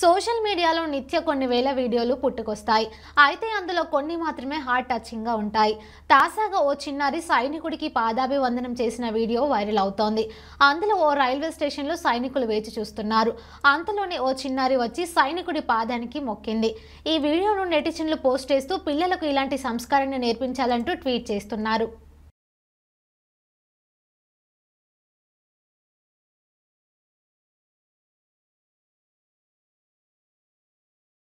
social మీడియాలో నిత్య కొన్ని వేల వీడియోలు పుట్టుకొస్తాయి అయితే అందులో కొన్ని మాత్రమే హార్ట్ టచింగ్గా ఉంటాయి తాజాగా ఓ చిన్నారి సైనికుడికి పాదాభివందనం చేసిన వీడియో వైరల్ అవుతోంది అందులో ఓ రైల్వే స్టేషన్లో సైనికులు వేచి చూస్తున్నారు అంతలోనే ఓ చిన్నారి వచ్చి సైనికుడి పాదానికి మొక్కింది ఈ వీడియోను నెటిజన్లు పోస్ట్ చేస్తూ పిల్లలకు ఇలాంటి సంస్కారాన్ని నేర్పించాలంటూ ట్వీట్ చేస్తున్నారు